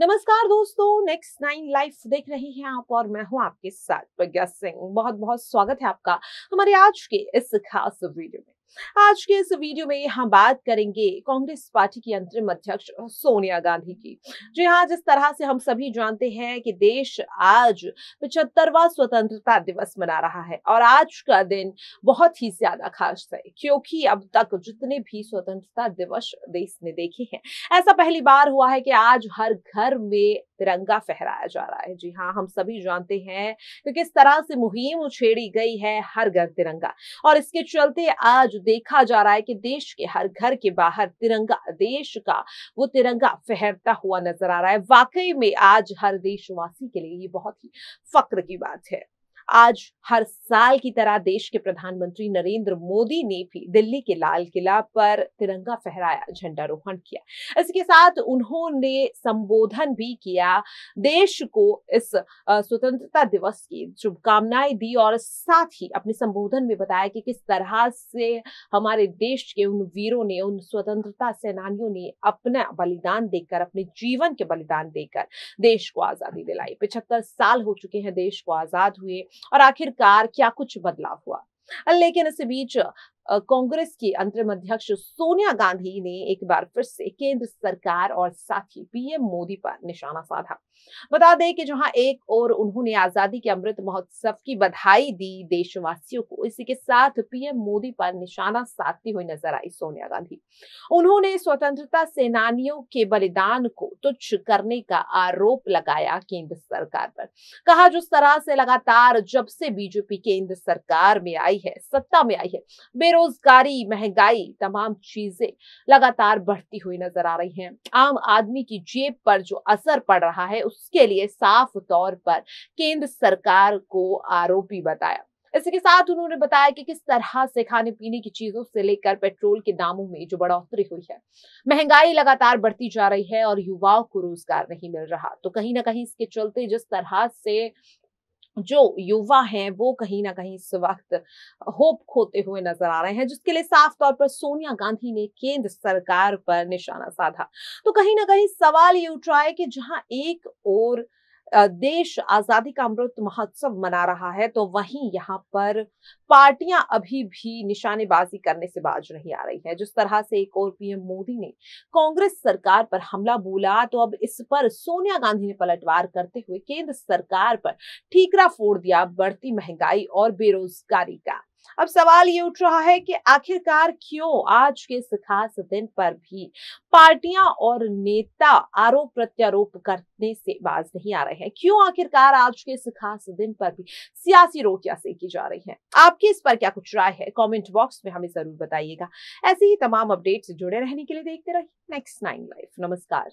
नमस्कार दोस्तों next nine life देख रहे हैं आप और मैं हूं आपके साथ प्रज्ञा सिंह बहुत बहुत स्वागत है आपका हमारे आज के इस खास वीडियो में आज के इस वीडियो में हम बात करेंगे कांग्रेस पार्टी की अंतरिम अध्यक्ष सोनिया गांधी की जो यहाँ जिस तरह से हम सभी जानते हैं कि देश आज पिछहत्तरवा स्वतंत्रता दिवस मना रहा है और आज का दिन बहुत ही ज्यादा खास है क्योंकि अब तक जितने भी स्वतंत्रता दिवस देश ने देखे हैं ऐसा पहली बार हुआ है कि आज हर घर में तिरंगा फहराया जा रहा है जी हाँ हम सभी जानते हैं कि किस तरह से मुहिम उछेड़ी गई है हर घर तिरंगा और इसके चलते आज देखा जा रहा है कि देश के हर घर के बाहर तिरंगा देश का वो तिरंगा फहरता हुआ नजर आ रहा है वाकई में आज हर देशवासी के लिए ये बहुत ही फक्र की बात है आज हर साल की तरह देश के प्रधानमंत्री नरेंद्र मोदी ने भी दिल्ली के लाल किला पर तिरंगा फहराया झंडारोहण किया इसके साथ उन्होंने संबोधन भी किया देश को इस स्वतंत्रता दिवस की शुभकामनाएं दी और साथ ही अपने संबोधन में बताया कि किस तरह से हमारे देश के उन वीरों ने उन स्वतंत्रता सेनानियों ने अपना बलिदान देकर अपने जीवन के बलिदान देकर देश को आजादी दिलाई पिछहत्तर साल हो चुके हैं देश को आजाद हुए और आखिरकार क्या कुछ बदलाव हुआ लेकिन इस बीच कांग्रेस की अंतरिम अध्यक्ष सोनिया गांधी ने एक बार फिर से केंद्र सरकार और साथ ही पीएम मोदी पर निशाना साधा बता दें कि जहां एक और उन्होंने आजादी के अमृत महोत्सव की बधाई दी देशवासियों को इसी के साथ पीएम मोदी पर निशाना साधती हुई नजर आई सोनिया गांधी उन्होंने स्वतंत्रता सेनानियों के बलिदान को तुच्छ करने का आरोप लगाया केंद्र सरकार पर कहा जिस तरह से लगातार जब से बीजेपी केंद्र सरकार में आई है सत्ता में आई है बेरोजगारी महंगाई तमाम चीजें लगातार बढ़ती हुई नजर आ रही हैं आम आदमी की जेब पर जो असर पड़ रहा है उसके लिए साफ तौर पर केंद्र सरकार को आरोपी बताया इसके साथ उन्होंने बताया कि किस तरह से खाने पीने की चीजों से लेकर पेट्रोल के दामों में जो बढ़ोतरी हुई है महंगाई लगातार बढ़ती जा रही है और युवाओं को रोजगार नहीं मिल रहा तो कहीं ना कहीं इसके चलते जिस तरह से जो युवा हैं वो कहीं ना कहीं इस वक्त होप खोते हुए नजर आ रहे हैं जिसके लिए साफ तौर पर सोनिया गांधी ने केंद्र सरकार पर निशाना साधा तो कहीं ना कहीं सवाल ये उठ रहा है कि जहां एक और देश आजादी का अमृत महोत्सव मना रहा है तो वहीं यहाँ पर पार्टियां अभी भी निशानेबाजी करने से बाज नहीं आ रही है जिस तरह से एक और पीएम मोदी ने कांग्रेस सरकार पर हमला बोला तो अब इस पर सोनिया गांधी ने पलटवार करते हुए केंद्र सरकार पर ठीकरा फोड़ दिया बढ़ती महंगाई और बेरोजगारी का अब सवाल ये उठ रहा है कि आखिरकार क्यों आज के इस खास दिन पर भी पार्टियां और नेता आरोप प्रत्यारोप करने से बाज नहीं आ रहे हैं क्यों आखिरकार आज के इस खास दिन पर भी सियासी रोटियां सेकी जा रही हैं आपकी इस पर क्या कुछ राय है कमेंट बॉक्स में हमें जरूर बताइएगा ऐसे ही तमाम अपडेट से जुड़े रहने के लिए देखते रहिए नेक्स्ट नाइन लाइफ नमस्कार